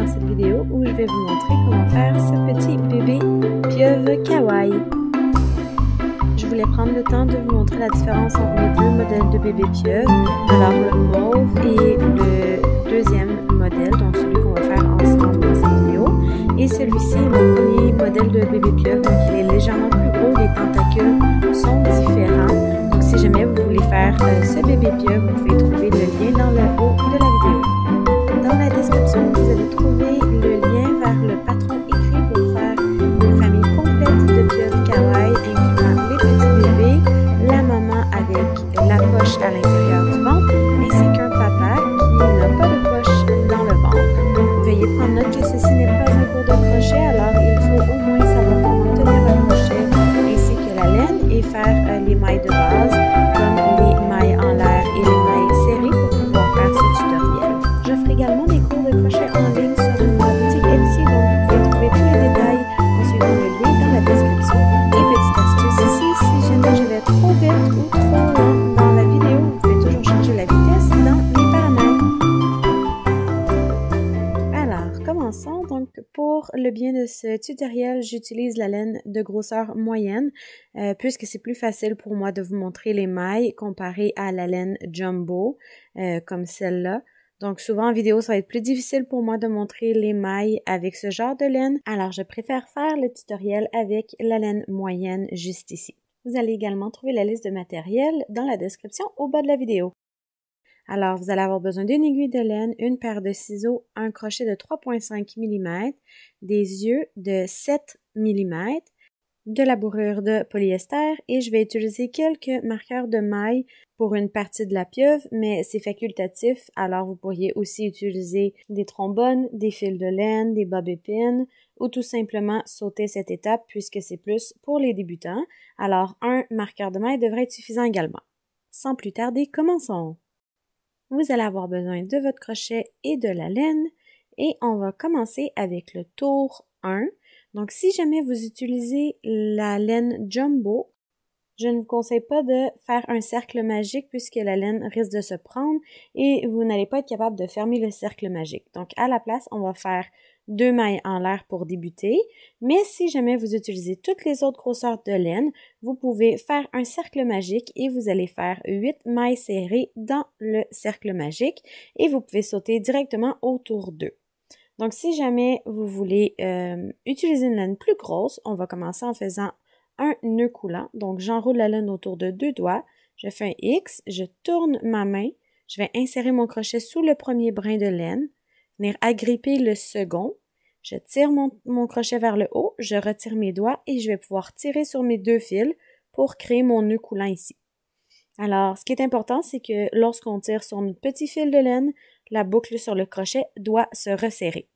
dans cette vidéo où je vais vous montrer comment faire ce petit bébé pieuvre kawaii. Je voulais prendre le temps de vous montrer la différence entre les deux modèles de bébé pieuvre, alors le mauve et le deuxième modèle, donc celui qu'on va faire ensemble dans cette vidéo. Et celui-ci est mon premier modèle de bébé pieuvre, donc il est légèrement plus haut, les tentacules sont différents. Donc si jamais vous voulez faire euh, ce bébé pieuvre, vous pouvez trouver le lien dans le haut de la vidéo dans la description, vous allez trouver j'utilise la laine de grosseur moyenne euh, puisque c'est plus facile pour moi de vous montrer les mailles comparées à la laine jumbo euh, comme celle-là. Donc souvent en vidéo, ça va être plus difficile pour moi de montrer les mailles avec ce genre de laine. Alors je préfère faire le tutoriel avec la laine moyenne juste ici. Vous allez également trouver la liste de matériel dans la description au bas de la vidéo. Alors, vous allez avoir besoin d'une aiguille de laine, une paire de ciseaux, un crochet de 3,5 mm, des yeux de 7 mm, de la bourrure de polyester et je vais utiliser quelques marqueurs de mailles pour une partie de la pieuvre, mais c'est facultatif, alors vous pourriez aussi utiliser des trombones, des fils de laine, des bobépines ou tout simplement sauter cette étape puisque c'est plus pour les débutants. Alors un marqueur de maille devrait être suffisant également. Sans plus tarder, commençons! vous allez avoir besoin de votre crochet et de la laine et on va commencer avec le tour 1. Donc si jamais vous utilisez la laine jumbo, je ne vous conseille pas de faire un cercle magique puisque la laine risque de se prendre et vous n'allez pas être capable de fermer le cercle magique. Donc à la place, on va faire deux mailles en l'air pour débuter, mais si jamais vous utilisez toutes les autres grosseurs de laine, vous pouvez faire un cercle magique et vous allez faire huit mailles serrées dans le cercle magique et vous pouvez sauter directement autour d'eux. Donc si jamais vous voulez euh, utiliser une laine plus grosse, on va commencer en faisant un nœud coulant. Donc j'enroule la laine autour de deux doigts, je fais un X, je tourne ma main, je vais insérer mon crochet sous le premier brin de laine, venir agripper le second, je tire mon, crochet vers le haut, je retire mes doigts et je vais pouvoir tirer sur mes deux fils pour créer mon nœud coulant ici. Alors, ce qui est important, c'est que lorsqu'on tire sur notre petit fil de laine, la boucle sur le crochet doit se resserrer.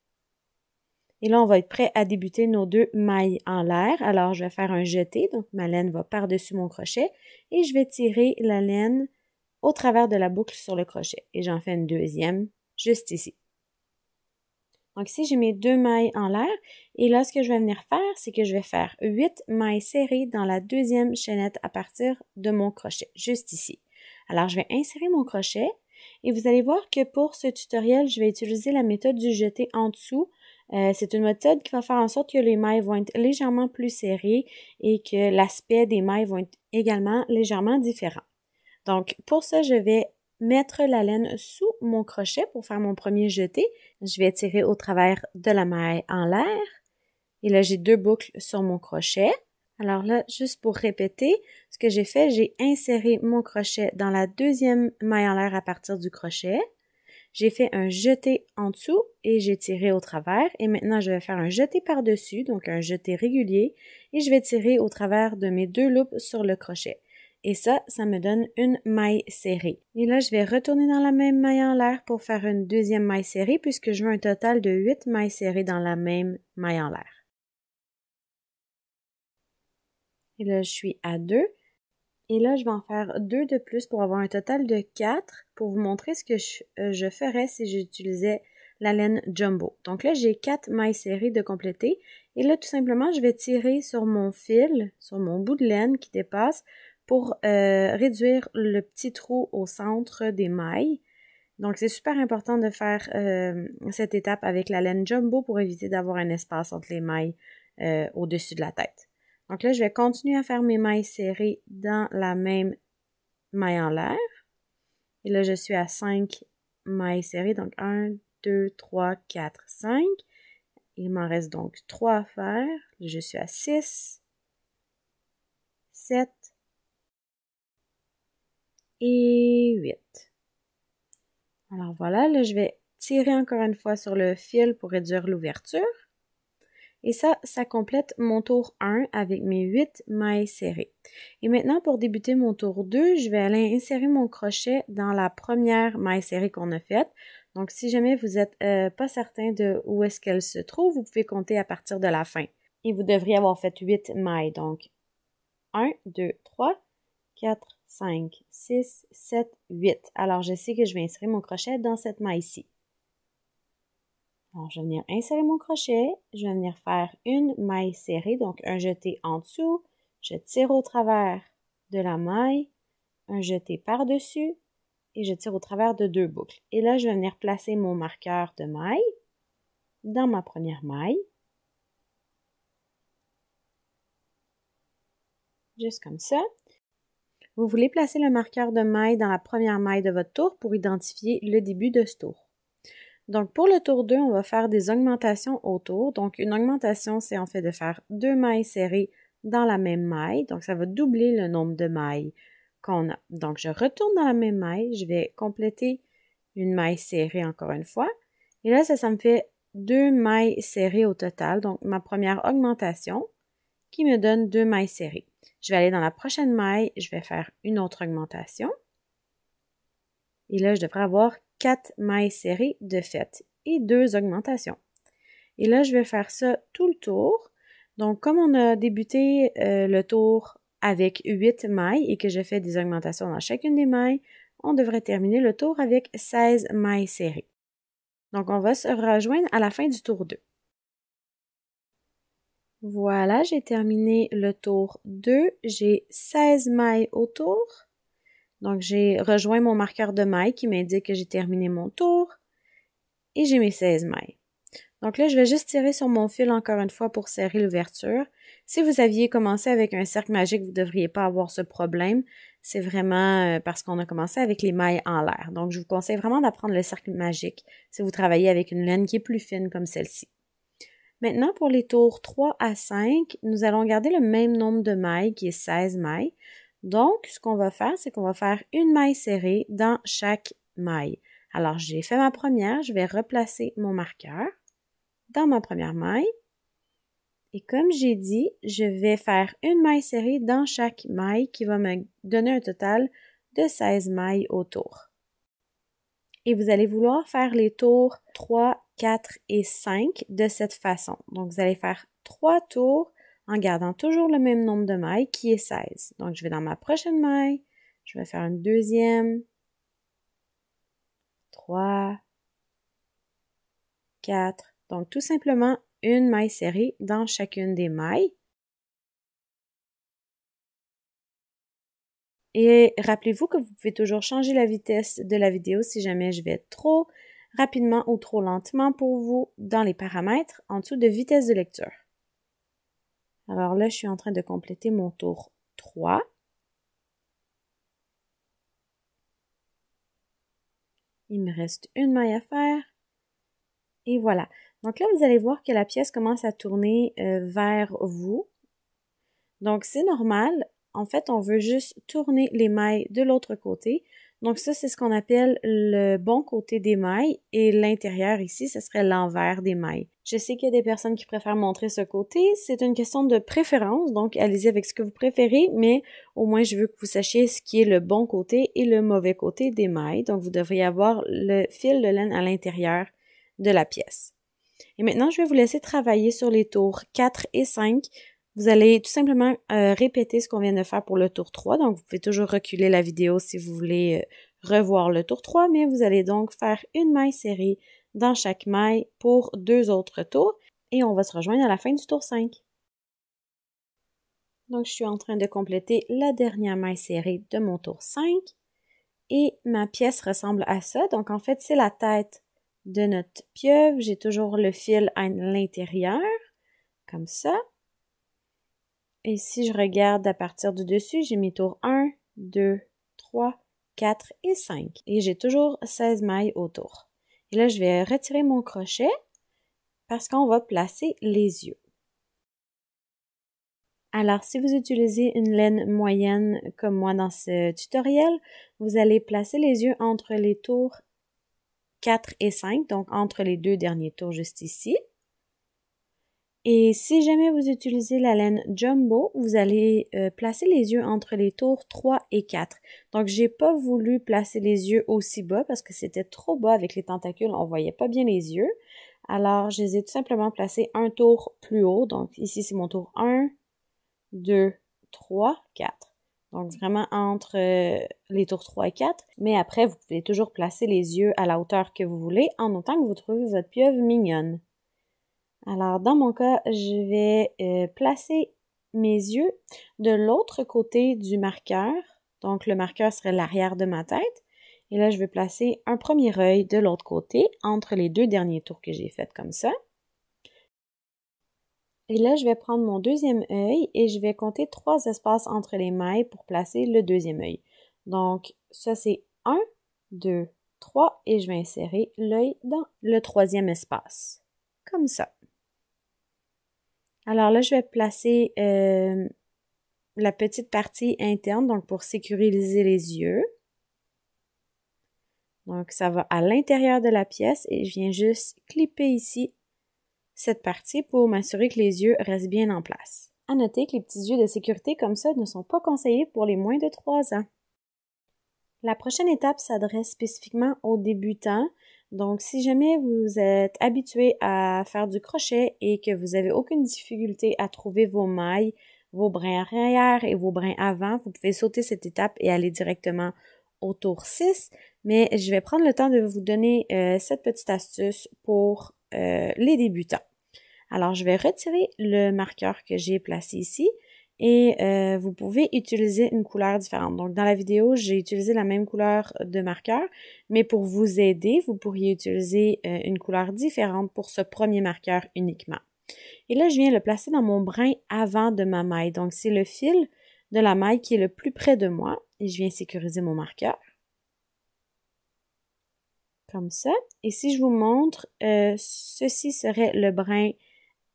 Et là, on va être prêt à débuter nos deux mailles en l'air. Alors, je vais faire un jeté, donc ma laine va par-dessus mon crochet et je vais tirer la laine au travers de la boucle sur le crochet. Et j'en fais une deuxième juste ici. Donc ici, j'ai mes deux mailles en l'air. Et là, ce que je vais venir faire, c'est que je vais faire huit mailles serrées dans la deuxième chaînette à partir de mon crochet, juste ici. Alors, je vais insérer mon crochet et vous allez voir que pour ce tutoriel, je vais utiliser la méthode du jeté en dessous. Euh, c'est une méthode qui va faire en sorte que les mailles vont être légèrement plus serrées et que l'aspect des mailles vont être également légèrement différent. Donc, pour ça, je vais mettre la laine sous mon crochet pour faire mon premier jeté. Je vais tirer au travers de la maille en l'air. Et là, j'ai deux boucles sur mon crochet. Alors là, juste pour répéter, ce que j'ai fait, j'ai inséré mon crochet dans la deuxième maille en l'air à partir du crochet. J'ai fait un jeté en dessous et j'ai tiré au travers. Et maintenant, je vais faire un jeté par-dessus, donc un jeté régulier. Et je vais tirer au travers de mes deux loupes sur le crochet. Et ça, ça me donne une maille serrée. Et là, je vais retourner dans la même maille en l'air pour faire une deuxième maille serrée puisque je veux un total de 8 mailles serrées dans la même maille en l'air. Et là, je suis à 2. Et là, je vais en faire deux de plus pour avoir un total de 4 pour vous montrer ce que euh, je, ferais si j'utilisais la laine jumbo. Donc là, j'ai 4 mailles serrées de compléter. Et là, tout simplement, je vais tirer sur mon fil, sur mon bout de laine qui dépasse, pour euh, réduire le petit trou au centre des mailles. Donc, c'est super important de faire euh, cette étape avec la laine jumbo pour éviter d'avoir un espace entre les mailles euh, au-dessus de la tête. Donc là, je vais continuer à faire mes mailles serrées dans la même maille en l'air. Et là, je suis à 5 mailles serrées. Donc 1, 2, 3, 4, 5. Il m'en reste donc trois à faire. Je suis à 6, 7, et 8. Alors voilà, là je vais tirer encore une fois sur le fil pour réduire l'ouverture. Et ça, ça complète mon tour 1 avec mes 8 mailles serrées. Et maintenant, pour débuter mon tour 2, je vais aller insérer mon crochet dans la première maille serrée qu'on a faite. Donc, si jamais vous n'êtes euh, pas certain de où est-ce qu'elle se trouve, vous pouvez compter à partir de la fin. Et vous devriez avoir fait 8 mailles. Donc, 1, 2, 3, 4, 5, 6, 7, 8. Alors, je sais que je vais insérer mon crochet dans cette maille ci Alors, je vais venir insérer mon crochet, je vais venir faire une maille serrée, donc un jeté en dessous, je tire au travers de la maille, un jeté par-dessus et je tire au travers de deux boucles. Et là, je vais venir placer mon marqueur de maille dans ma première maille, juste comme ça. Vous voulez placer le marqueur de maille dans la première maille de votre tour pour identifier le début de ce tour. Donc pour le tour 2, on va faire des augmentations au tour. Donc une augmentation, c'est en fait de faire deux mailles serrées dans la même maille. Donc ça va doubler le nombre de mailles qu'on a. Donc je retourne dans la même maille, je vais compléter une maille serrée encore une fois. Et là, ça, ça me fait deux mailles serrées au total. Donc ma première augmentation qui me donne deux mailles serrées. Je vais aller dans la prochaine maille, je vais faire une autre augmentation. Et là, je devrais avoir quatre mailles serrées de fait et deux augmentations. Et là, je vais faire ça tout le tour. Donc, comme on a débuté euh, le tour avec 8 mailles et que je fais des augmentations dans chacune des mailles, on devrait terminer le tour avec 16 mailles serrées. Donc, on va se rejoindre à la fin du tour 2. Voilà, j'ai terminé le tour 2. J'ai 16 mailles autour. Donc, j'ai rejoint mon marqueur de maille qui m'indique que j'ai terminé mon tour. Et j'ai mes 16 mailles. Donc là, je vais juste tirer sur mon fil encore une fois pour serrer l'ouverture. Si vous aviez commencé avec un cercle magique, vous ne devriez pas avoir ce problème. C'est vraiment euh, parce qu'on a commencé avec les mailles en l'air. Donc, je vous conseille vraiment d'apprendre le cercle magique si vous travaillez avec une laine qui est plus fine comme celle-ci. Maintenant, pour les tours 3 à 5, nous allons garder le même nombre de mailles qui est 16 mailles. Donc, ce qu'on va faire, c'est qu'on va faire une maille serrée dans chaque maille. Alors, j'ai fait ma première, je vais replacer mon marqueur dans ma première maille. Et comme j'ai dit, je vais faire une maille serrée dans chaque maille qui va me donner un total de 16 mailles autour. Et vous allez vouloir faire les tours 3 4 et 5 de cette façon. Donc, vous allez faire 3 tours en gardant toujours le même nombre de mailles qui est 16. Donc, je vais dans ma prochaine maille, je vais faire une deuxième, 3, 4. Donc, tout simplement une maille serrée dans chacune des mailles. Et rappelez-vous que vous pouvez toujours changer la vitesse de la vidéo si jamais je vais être trop, rapidement ou trop lentement pour vous dans les paramètres en dessous de vitesse de lecture. Alors là, je suis en train de compléter mon tour 3. Il me reste une maille à faire. Et voilà. Donc là, vous allez voir que la pièce commence à tourner euh, vers vous. Donc c'est normal. En fait, on veut juste tourner les mailles de l'autre côté donc ça, c'est ce qu'on appelle le bon côté des mailles et l'intérieur ici, ce serait l'envers des mailles. Je sais qu'il y a des personnes qui préfèrent montrer ce côté, c'est une question de préférence, donc allez-y avec ce que vous préférez, mais au moins je veux que vous sachiez ce qui est le bon côté et le mauvais côté des mailles. Donc vous devriez avoir le fil de laine à l'intérieur de la pièce. Et maintenant, je vais vous laisser travailler sur les tours 4 et 5 vous allez tout simplement euh, répéter ce qu'on vient de faire pour le tour 3. Donc, vous pouvez toujours reculer la vidéo si vous voulez euh, revoir le tour 3, mais vous allez donc faire une maille serrée dans chaque maille pour deux autres tours et on va se rejoindre à la fin du tour 5. Donc, je suis en train de compléter la dernière maille serrée de mon tour 5 et ma pièce ressemble à ça. Donc, en fait, c'est la tête de notre pieuvre. J'ai toujours le fil à l'intérieur, comme ça. Et si je regarde à partir du dessus, j'ai mes tours 1, 2, 3, 4 et 5. Et j'ai toujours 16 mailles autour. Et là, je vais retirer mon crochet parce qu'on va placer les yeux. Alors, si vous utilisez une laine moyenne comme moi dans ce tutoriel, vous allez placer les yeux entre les tours 4 et 5, donc entre les deux derniers tours juste ici. Et si jamais vous utilisez la laine jumbo, vous allez euh, placer les yeux entre les tours 3 et 4. Donc j'ai pas voulu placer les yeux aussi bas parce que c'était trop bas avec les tentacules, on voyait pas bien les yeux. Alors je les ai tout simplement placés un tour plus haut. Donc ici c'est mon tour 1, 2, 3, 4. Donc vraiment entre euh, les tours 3 et 4. Mais après, vous pouvez toujours placer les yeux à la hauteur que vous voulez en autant que vous trouvez votre pieuvre mignonne. Alors, dans mon cas, je vais euh, placer mes yeux de l'autre côté du marqueur. Donc, le marqueur serait l'arrière de ma tête. Et là, je vais placer un premier œil de l'autre côté, entre les deux derniers tours que j'ai faits comme ça. Et là, je vais prendre mon deuxième œil et je vais compter trois espaces entre les mailles pour placer le deuxième œil. Donc, ça c'est 1, 2, 3 et je vais insérer l'œil dans le troisième espace. Comme ça. Alors là, je vais placer euh, la petite partie interne, donc pour sécuriser les yeux. Donc ça va à l'intérieur de la pièce et je viens juste clipper ici cette partie pour m'assurer que les yeux restent bien en place. À noter que les petits yeux de sécurité comme ça ne sont pas conseillés pour les moins de 3 ans. La prochaine étape s'adresse spécifiquement aux débutants donc, si jamais vous êtes habitué à faire du crochet et que vous n'avez aucune difficulté à trouver vos mailles, vos brins arrière et vos brins avant, vous pouvez sauter cette étape et aller directement au tour 6. Mais je vais prendre le temps de vous donner euh, cette petite astuce pour euh, les débutants. Alors, je vais retirer le marqueur que j'ai placé ici et euh, vous pouvez utiliser une couleur différente. Donc dans la vidéo, j'ai utilisé la même couleur de marqueur, mais pour vous aider, vous pourriez utiliser euh, une couleur différente pour ce premier marqueur uniquement. Et là, je viens le placer dans mon brin avant de ma maille. Donc c'est le fil de la maille qui est le plus près de moi et je viens sécuriser mon marqueur. Comme ça. Et si je vous montre, euh, ceci serait le brin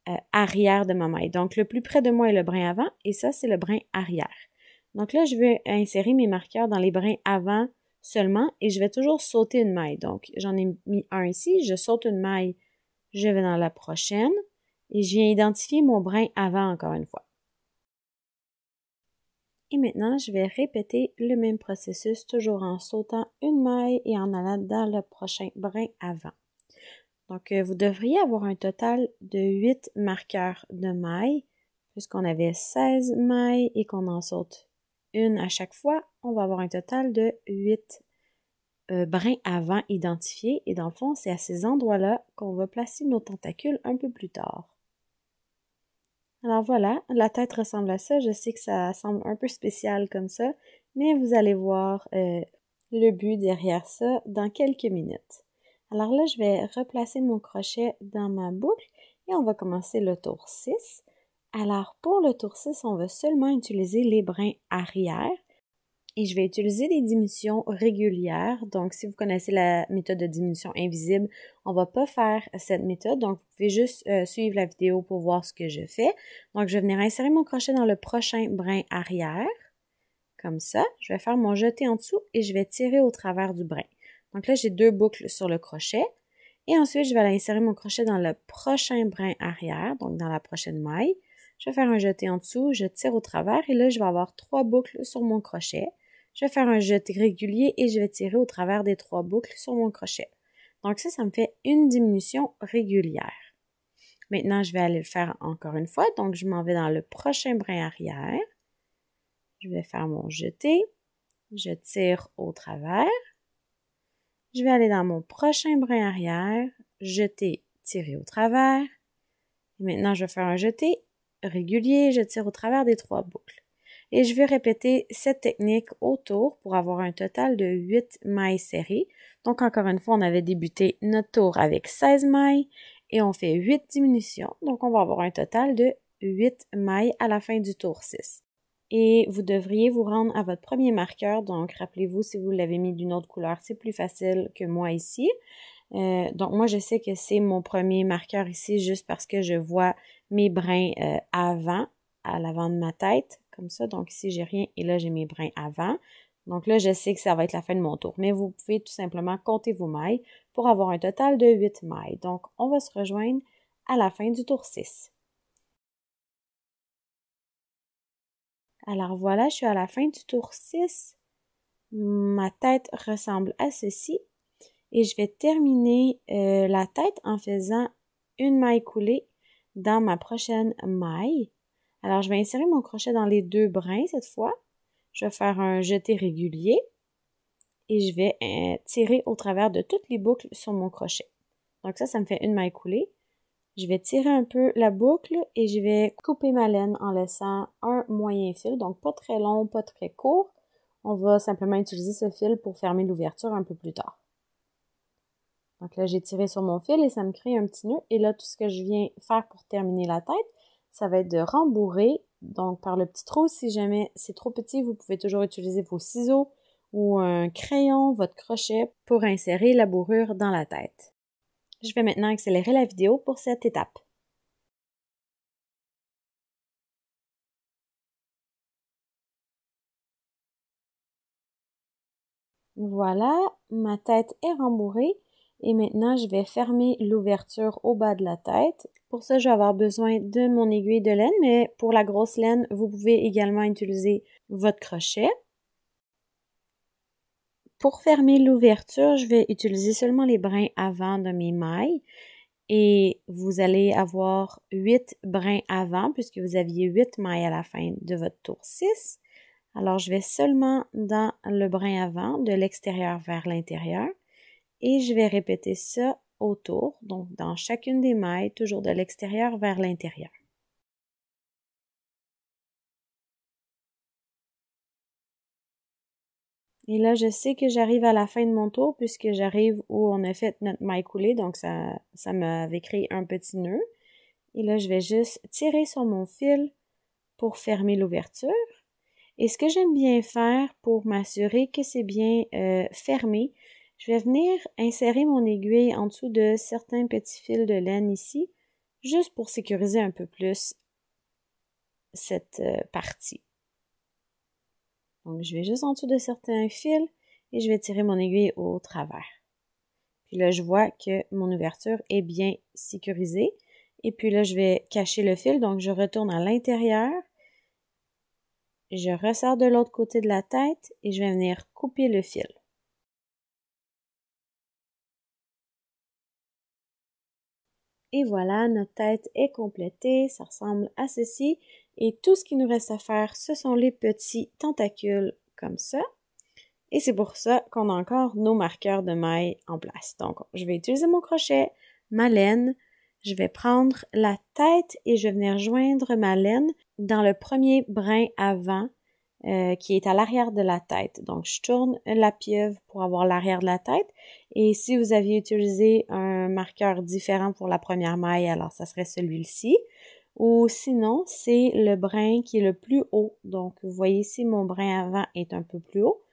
euh, arrière de ma maille. Donc, le plus près de moi est le brin avant et ça, c'est le brin arrière. Donc là, je vais insérer mes marqueurs dans les brins avant seulement et je vais toujours sauter une maille. Donc, j'en ai mis un ici, je saute une maille, je vais dans la prochaine et je viens identifier mon brin avant encore une fois. Et maintenant, je vais répéter le même processus, toujours en sautant une maille et en allant dans le prochain brin avant. Donc, euh, vous devriez avoir un total de 8 marqueurs de mailles. Puisqu'on avait 16 mailles et qu'on en saute une à chaque fois, on va avoir un total de 8 euh, brins avant identifiés. Et dans le fond, c'est à ces endroits-là qu'on va placer nos tentacules un peu plus tard. Alors voilà, la tête ressemble à ça. Je sais que ça semble un peu spécial comme ça, mais vous allez voir euh, le but derrière ça dans quelques minutes. Alors là, je vais replacer mon crochet dans ma boucle et on va commencer le tour 6. Alors pour le tour 6, on va seulement utiliser les brins arrière et je vais utiliser des diminutions régulières. Donc si vous connaissez la méthode de diminution invisible, on va pas faire cette méthode. Donc vous pouvez juste euh, suivre la vidéo pour voir ce que je fais. Donc je vais venir insérer mon crochet dans le prochain brin arrière. Comme ça, je vais faire mon jeté en dessous et je vais tirer au travers du brin. Donc là, j'ai deux boucles sur le crochet. Et ensuite, je vais aller insérer mon crochet dans le prochain brin arrière, donc dans la prochaine maille. Je vais faire un jeté en dessous, je tire au travers et là, je vais avoir trois boucles sur mon crochet. Je vais faire un jeté régulier et je vais tirer au travers des trois boucles sur mon crochet. Donc ça, ça me fait une diminution régulière. Maintenant, je vais aller le faire encore une fois. Donc, je m'en vais dans le prochain brin arrière. Je vais faire mon jeté. Je tire au travers. Je vais aller dans mon prochain brin arrière, jeter, tirer au travers. Et maintenant, je vais faire un jeté régulier, je tire au travers des trois boucles. Et je vais répéter cette technique autour pour avoir un total de 8 mailles serrées. Donc, encore une fois, on avait débuté notre tour avec 16 mailles et on fait 8 diminutions. Donc, on va avoir un total de 8 mailles à la fin du tour 6 et vous devriez vous rendre à votre premier marqueur. Donc, rappelez-vous, si vous l'avez mis d'une autre couleur, c'est plus facile que moi ici. Euh, donc, moi, je sais que c'est mon premier marqueur ici juste parce que je vois mes brins euh, avant, à l'avant de ma tête, comme ça. Donc, ici, j'ai rien et là, j'ai mes brins avant. Donc là, je sais que ça va être la fin de mon tour, mais vous pouvez tout simplement compter vos mailles pour avoir un total de 8 mailles. Donc, on va se rejoindre à la fin du tour 6. Alors voilà, je suis à la fin du tour 6. Ma tête ressemble à ceci. Et je vais terminer euh, la tête en faisant une maille coulée dans ma prochaine maille. Alors, je vais insérer mon crochet dans les deux brins cette fois. Je vais faire un jeté régulier et je vais euh, tirer au travers de toutes les boucles sur mon crochet. Donc ça, ça me fait une maille coulée. Je vais tirer un peu la boucle et je vais couper ma laine en laissant un moyen fil, donc pas très long, pas très court. On va simplement utiliser ce fil pour fermer l'ouverture un peu plus tard. Donc là, j'ai tiré sur mon fil et ça me crée un petit nœud. Et là, tout ce que je viens faire pour terminer la tête, ça va être de rembourrer, donc par le petit trou. Si jamais c'est trop petit, vous pouvez toujours utiliser vos ciseaux ou un crayon, votre crochet pour insérer la bourrure dans la tête. Je vais maintenant accélérer la vidéo pour cette étape. Voilà, ma tête est rembourrée et maintenant je vais fermer l'ouverture au bas de la tête. Pour ça, je vais avoir besoin de mon aiguille de laine, mais pour la grosse laine, vous pouvez également utiliser votre crochet. Pour fermer l'ouverture, je vais utiliser seulement les brins avant de mes mailles et vous allez avoir 8 brins avant puisque vous aviez 8 mailles à la fin de votre tour 6. Alors je vais seulement dans le brin avant de l'extérieur vers l'intérieur et je vais répéter ça autour, donc dans chacune des mailles, toujours de l'extérieur vers l'intérieur. Et là, je sais que j'arrive à la fin de mon tour puisque j'arrive où on a fait notre maille coulée, donc ça, m'avait créé un petit nœud. Et là, je vais juste tirer sur mon fil pour fermer l'ouverture. Et ce que j'aime bien faire pour m'assurer que c'est bien euh, fermé, je vais venir insérer mon aiguille en dessous de certains petits fils de laine ici, juste pour sécuriser un peu plus cette euh, partie. Donc, je vais juste en dessous de certains fils et je vais tirer mon aiguille au travers. Puis là, je vois que mon ouverture est bien sécurisée. Et puis là, je vais cacher le fil. Donc, je retourne à l'intérieur. Je ressors de l'autre côté de la tête et je vais venir couper le fil. Et voilà, notre tête est complétée. Ça ressemble à ceci. Et tout ce qui nous reste à faire, ce sont les petits tentacules comme ça. Et c'est pour ça qu'on a encore nos marqueurs de mailles en place. Donc, je vais utiliser mon crochet, ma laine, je vais prendre la tête et je vais venir joindre ma laine dans le premier brin avant euh, qui est à l'arrière de la tête. Donc, je tourne la pieuvre pour avoir l'arrière de la tête. Et si vous aviez utilisé un marqueur différent pour la première maille, alors ça serait celui-ci. Ou sinon, c'est le brin qui est le plus haut. Donc, vous voyez ici, mon brin avant est un peu plus haut.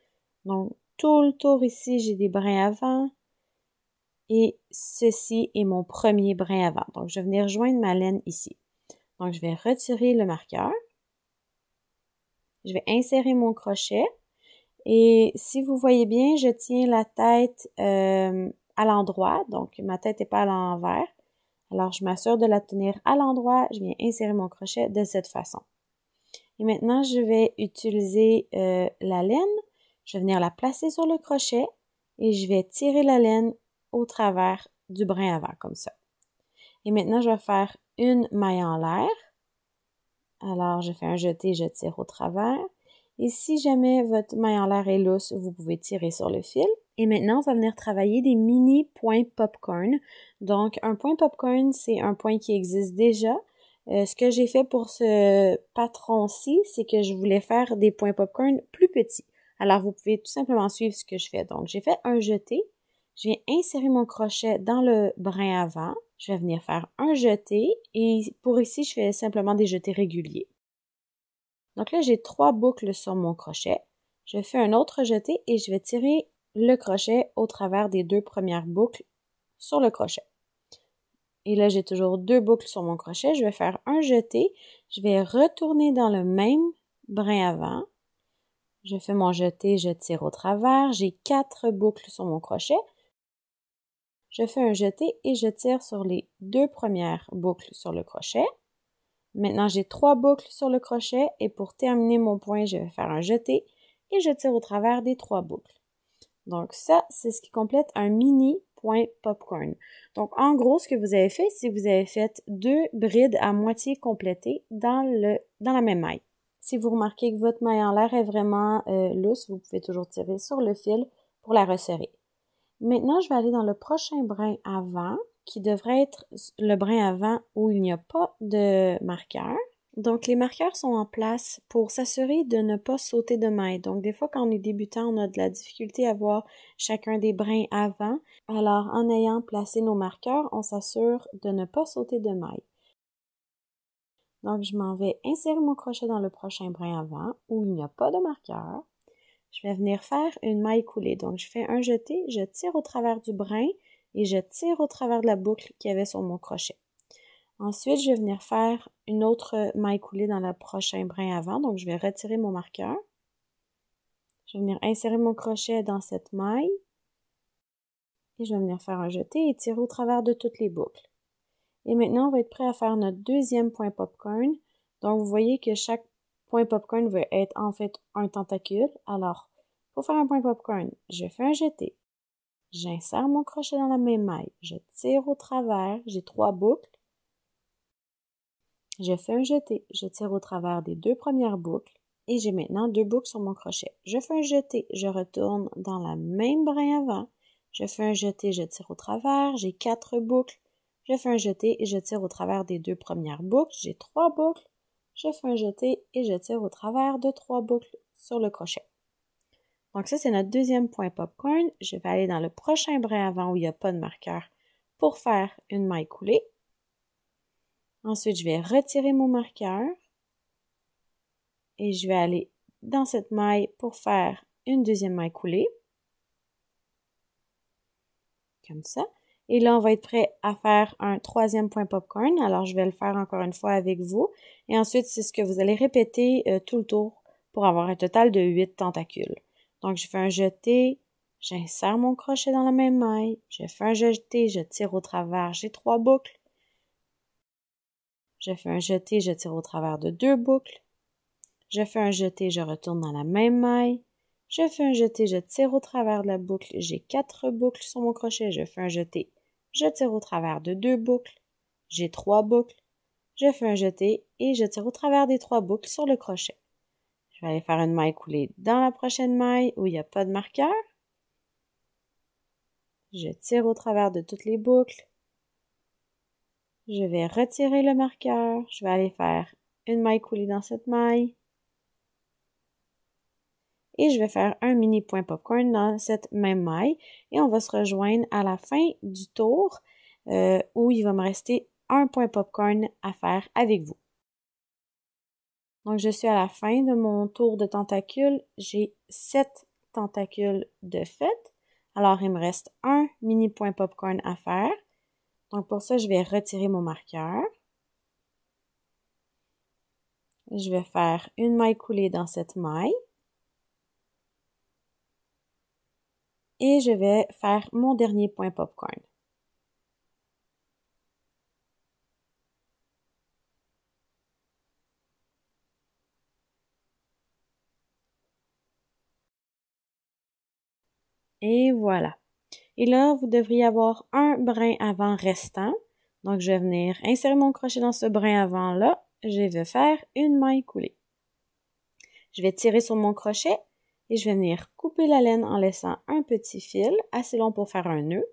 Donc, tout le tour ici, j'ai des brins avant. Et ceci est mon premier brin avant. Donc, je vais venir joindre ma laine ici. Donc, je vais retirer le marqueur. Je vais insérer mon crochet. Et si vous voyez bien, je tiens la tête euh, à l'endroit. Donc, ma tête n'est pas à l'envers. Alors, je m'assure de la tenir à l'endroit. Je viens insérer mon crochet de cette façon. Et maintenant, je vais utiliser euh, la laine. Je vais venir la placer sur le crochet et je vais tirer la laine au travers du brin avant, comme ça. Et maintenant, je vais faire une maille en l'air. Alors, je fais un jeté, je tire au travers. Et si jamais votre main en l'air est lousse, vous pouvez tirer sur le fil. Et maintenant, on va venir travailler des mini points popcorn. Donc, un point popcorn, c'est un point qui existe déjà. Euh, ce que j'ai fait pour ce patron-ci, c'est que je voulais faire des points popcorn plus petits. Alors, vous pouvez tout simplement suivre ce que je fais. Donc, j'ai fait un jeté. j'ai inséré mon crochet dans le brin avant. Je vais venir faire un jeté. Et pour ici, je fais simplement des jetés réguliers. Donc là, j'ai trois boucles sur mon crochet. Je fais un autre jeté et je vais tirer le crochet au travers des deux premières boucles sur le crochet. Et là, j'ai toujours deux boucles sur mon crochet. Je vais faire un jeté. Je vais retourner dans le même brin avant. Je fais mon jeté, je tire au travers. J'ai quatre boucles sur mon crochet. Je fais un jeté et je tire sur les deux premières boucles sur le crochet. Maintenant, j'ai trois boucles sur le crochet et pour terminer mon point, je vais faire un jeté et je tire au travers des trois boucles. Donc ça, c'est ce qui complète un mini point popcorn. Donc en gros, ce que vous avez fait, c'est que vous avez fait deux brides à moitié complétées dans, le, dans la même maille. Si vous remarquez que votre maille en l'air est vraiment euh, lousse, vous pouvez toujours tirer sur le fil pour la resserrer. Maintenant, je vais aller dans le prochain brin avant qui devrait être le brin avant où il n'y a pas de marqueur. Donc, les marqueurs sont en place pour s'assurer de ne pas sauter de maille. Donc, des fois, quand on est débutant, on a de la difficulté à voir chacun des brins avant. Alors, en ayant placé nos marqueurs, on s'assure de ne pas sauter de maille. Donc, je m'en vais insérer mon crochet dans le prochain brin avant où il n'y a pas de marqueur. Je vais venir faire une maille coulée. Donc, je fais un jeté, je tire au travers du brin et je tire au travers de la boucle qu'il y avait sur mon crochet. Ensuite, je vais venir faire une autre maille coulée dans le prochain brin avant. Donc, je vais retirer mon marqueur. Je vais venir insérer mon crochet dans cette maille. Et je vais venir faire un jeté et tirer au travers de toutes les boucles. Et maintenant, on va être prêt à faire notre deuxième point popcorn. Donc, vous voyez que chaque point popcorn va être en fait un tentacule. Alors, pour faire un point popcorn, je fais un jeté, J'insère mon crochet dans la même maille. Je tire au travers. J'ai trois boucles. Je fais un jeté. Je tire au travers des deux premières boucles. Et j'ai maintenant deux boucles sur mon crochet. Je fais un jeté. Je retourne dans la même brin avant. Je fais un jeté. Je tire au travers. J'ai quatre boucles. Je fais un jeté et je tire au travers des deux premières boucles. J'ai trois boucles. Je fais un jeté et je tire au travers de trois boucles sur le crochet. Donc ça, c'est notre deuxième point popcorn. Je vais aller dans le prochain brin avant où il n'y a pas de marqueur pour faire une maille coulée. Ensuite, je vais retirer mon marqueur et je vais aller dans cette maille pour faire une deuxième maille coulée. Comme ça. Et là, on va être prêt à faire un troisième point popcorn. Alors, je vais le faire encore une fois avec vous. Et ensuite, c'est ce que vous allez répéter euh, tout le tour pour avoir un total de 8 tentacules. Donc, je fais un jeté, j'insère mon crochet dans la même maille, je fais un jeté, je tire au travers, j'ai trois boucles. Je fais un jeté, je tire au travers de deux boucles. Je fais un jeté, je retourne dans la même maille. Je fais un jeté, je tire au travers de la boucle, j'ai quatre boucles sur mon crochet. Je fais un jeté, je tire au travers de deux boucles, j'ai trois boucles. Je fais un jeté et je tire au travers des trois boucles sur le crochet. Je vais aller faire une maille coulée dans la prochaine maille où il n'y a pas de marqueur. Je tire au travers de toutes les boucles. Je vais retirer le marqueur. Je vais aller faire une maille coulée dans cette maille. Et je vais faire un mini point popcorn dans cette même maille. Et on va se rejoindre à la fin du tour euh, où il va me rester un point popcorn à faire avec vous. Donc, je suis à la fin de mon tour de tentacules. J'ai sept tentacules de fait. Alors, il me reste un mini point popcorn à faire. Donc, pour ça, je vais retirer mon marqueur. Je vais faire une maille coulée dans cette maille. Et je vais faire mon dernier point popcorn. Et voilà. Et là, vous devriez avoir un brin avant restant. Donc, je vais venir insérer mon crochet dans ce brin avant-là. Je vais faire une maille coulée. Je vais tirer sur mon crochet et je vais venir couper la laine en laissant un petit fil assez long pour faire un nœud.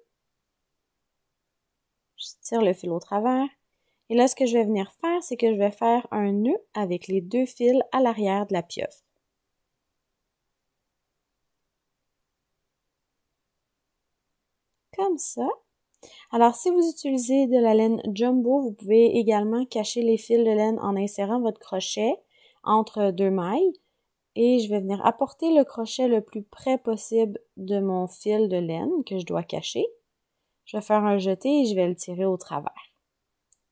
Je tire le fil au travers. Et là, ce que je vais venir faire, c'est que je vais faire un nœud avec les deux fils à l'arrière de la pieuvre. comme ça. Alors, si vous utilisez de la laine jumbo, vous pouvez également cacher les fils de laine en insérant votre crochet entre deux mailles. Et je vais venir apporter le crochet le plus près possible de mon fil de laine que je dois cacher. Je vais faire un jeté et je vais le tirer au travers.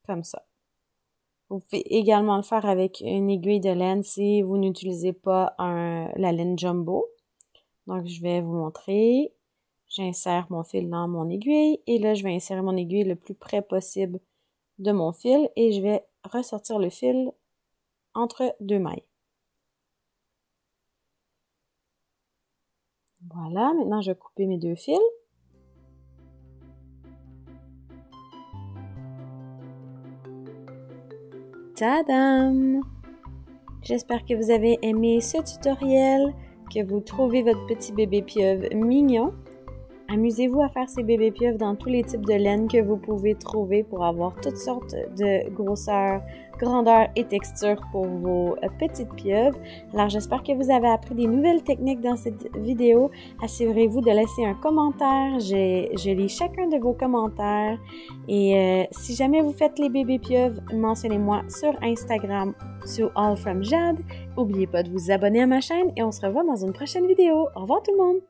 Comme ça. Vous pouvez également le faire avec une aiguille de laine si vous n'utilisez pas la laine jumbo. Donc, je vais vous montrer. J'insère mon fil dans mon aiguille et là, je vais insérer mon aiguille le plus près possible de mon fil et je vais ressortir le fil entre deux mailles. Voilà, maintenant je vais couper mes deux fils. Tadam! J'espère que vous avez aimé ce tutoriel, que vous trouvez votre petit bébé pieuvre mignon Amusez-vous à faire ces bébés pieuvres dans tous les types de laine que vous pouvez trouver pour avoir toutes sortes de grosseurs, grandeurs et textures pour vos euh, petites pieuvres. Alors j'espère que vous avez appris des nouvelles techniques dans cette vidéo. Assurez-vous de laisser un commentaire. Je, lis chacun de vos commentaires. Et euh, si jamais vous faites les bébés pieuvres, mentionnez-moi sur Instagram sous All From Jade. N'oubliez pas de vous abonner à ma chaîne et on se revoit dans une prochaine vidéo. Au revoir tout le monde!